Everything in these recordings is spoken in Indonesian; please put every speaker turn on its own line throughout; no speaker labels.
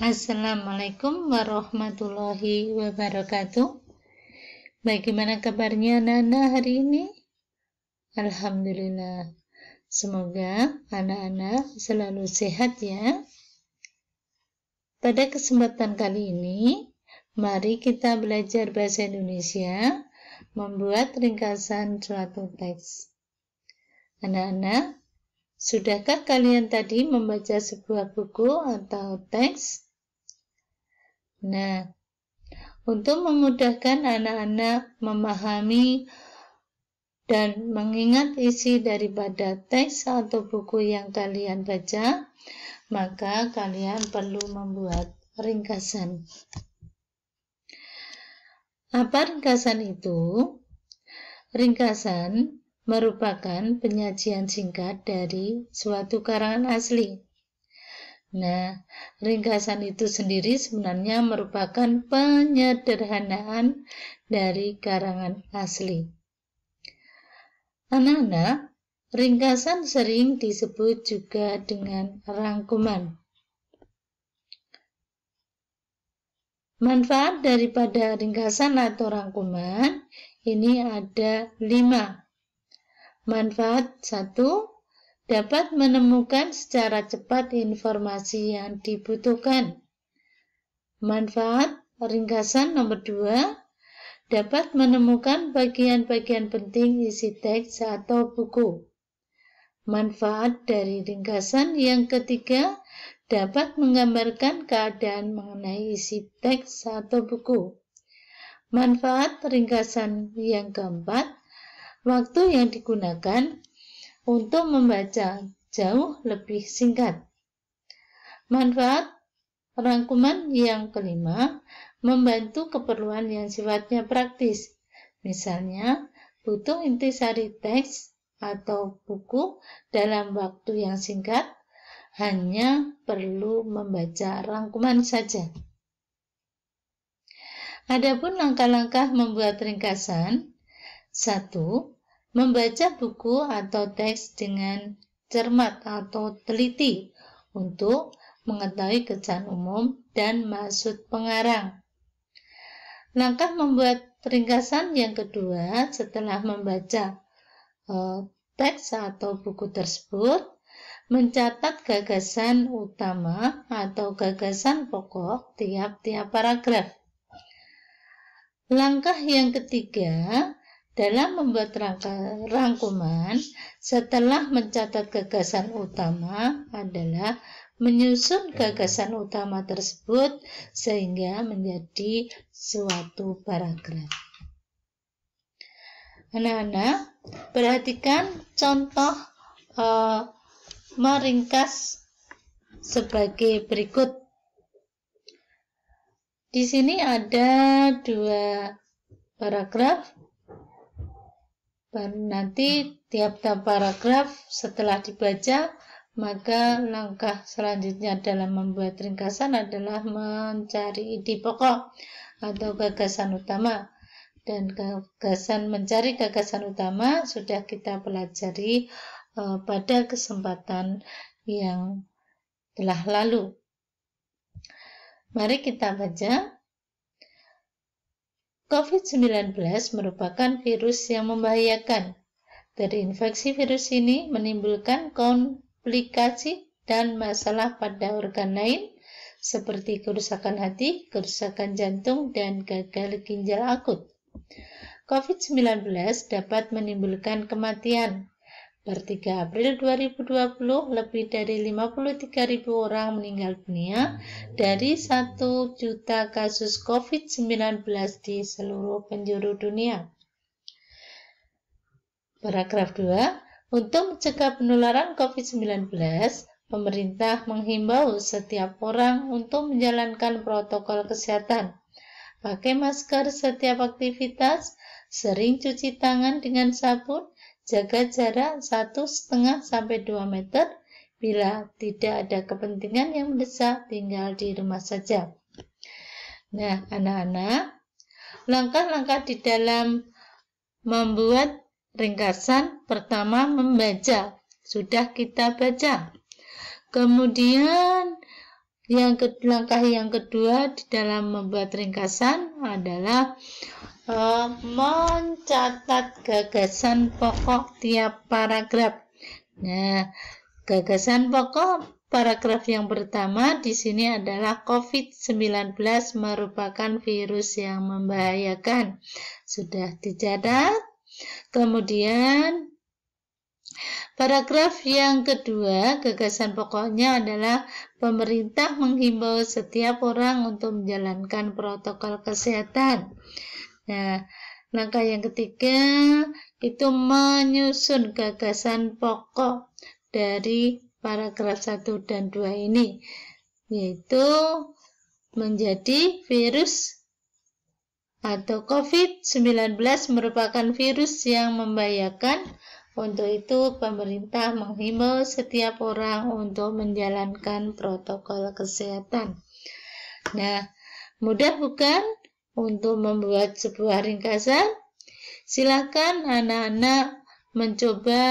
Assalamualaikum warahmatullahi wabarakatuh. Bagaimana kabarnya Nana hari ini? Alhamdulillah. Semoga anak-anak selalu sehat ya. Pada kesempatan kali ini, mari kita belajar bahasa Indonesia, membuat ringkasan suatu teks. Anak-anak, sudahkah kalian tadi membaca sebuah buku atau teks? Nah, untuk memudahkan anak-anak memahami dan mengingat isi daripada teks atau buku yang kalian baca, maka kalian perlu membuat ringkasan. Apa ringkasan itu? Ringkasan merupakan penyajian singkat dari suatu karangan asli. Nah, ringkasan itu sendiri sebenarnya merupakan penyederhanaan dari karangan asli. Anak-anak, ringkasan sering disebut juga dengan rangkuman. Manfaat daripada ringkasan atau rangkuman ini ada lima. Manfaat satu, dapat menemukan secara cepat informasi yang dibutuhkan. Manfaat ringkasan nomor 2 dapat menemukan bagian-bagian penting isi teks atau buku. Manfaat dari ringkasan yang ketiga dapat menggambarkan keadaan mengenai isi teks atau buku. Manfaat ringkasan yang keempat, waktu yang digunakan untuk membaca jauh lebih singkat. Manfaat rangkuman yang kelima, membantu keperluan yang sifatnya praktis. Misalnya, butuh intisari teks atau buku dalam waktu yang singkat, hanya perlu membaca rangkuman saja. Adapun langkah-langkah membuat ringkasan, 1. Membaca buku atau teks dengan cermat atau teliti untuk mengetahui kesan umum dan maksud pengarang. Langkah membuat ringkasan yang kedua setelah membaca eh, teks atau buku tersebut, mencatat gagasan utama atau gagasan pokok tiap-tiap paragraf. Langkah yang ketiga, dalam membuat rangkuman, setelah mencatat gagasan utama adalah menyusun gagasan utama tersebut sehingga menjadi suatu paragraf. Anak-anak, perhatikan contoh e, meringkas sebagai berikut. Di sini ada dua paragraf nanti tiap-tiap paragraf setelah dibaca, maka langkah selanjutnya dalam membuat ringkasan adalah mencari ide pokok atau gagasan utama. Dan gagasan mencari gagasan utama sudah kita pelajari uh, pada kesempatan yang telah lalu. Mari kita baca COVID-19 merupakan virus yang membahayakan. Terinfeksi virus ini menimbulkan komplikasi dan masalah pada organ lain seperti kerusakan hati, kerusakan jantung, dan gagal ginjal akut. COVID-19 dapat menimbulkan kematian Per 3 April 2020, lebih dari 53.000 orang meninggal dunia dari 1 juta kasus COVID-19 di seluruh penjuru dunia. Paragraf 2. Untuk mencegah penularan COVID-19, pemerintah menghimbau setiap orang untuk menjalankan protokol kesehatan. Pakai masker setiap aktivitas, sering cuci tangan dengan sabun, Jaga jarak 1,5 sampai 2 meter. Bila tidak ada kepentingan yang mendesak, tinggal di rumah saja. Nah, anak-anak, langkah-langkah di dalam membuat ringkasan pertama membaca. Sudah kita baca. Kemudian yang ke, langkah yang kedua di dalam membuat ringkasan adalah Eh, mencatat gagasan pokok tiap paragraf. Nah, gagasan pokok paragraf yang pertama di sini adalah COVID-19 merupakan virus yang membahayakan. Sudah dicatat. Kemudian Paragraf yang kedua, gagasan pokoknya adalah pemerintah menghimbau setiap orang untuk menjalankan protokol kesehatan. Nah, langkah yang ketiga itu menyusun gagasan pokok dari paragraf 1 dan 2 ini, yaitu menjadi virus atau COVID-19 merupakan virus yang membahayakan. Untuk itu, pemerintah menghimbau setiap orang untuk menjalankan protokol kesehatan. Nah, mudah bukan? untuk membuat sebuah ringkasan? Silakan anak-anak mencoba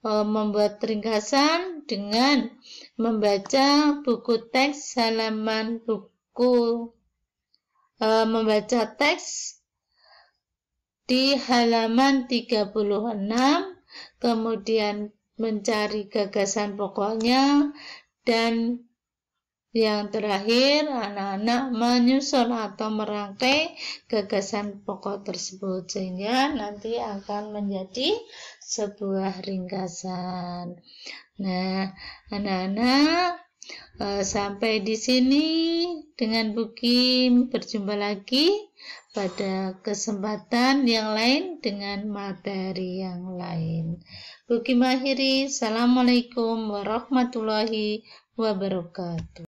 e, membuat ringkasan dengan membaca buku teks halaman buku e, membaca teks di halaman 36 kemudian mencari gagasan pokoknya dan yang terakhir, anak-anak menyusun atau merangkai gagasan pokok tersebut sehingga nanti akan menjadi sebuah ringkasan. Nah, anak-anak eh, sampai di sini dengan bukim berjumpa lagi pada kesempatan yang lain dengan materi yang lain. Bukim akhiri. Assalamualaikum warahmatullahi wabarakatuh.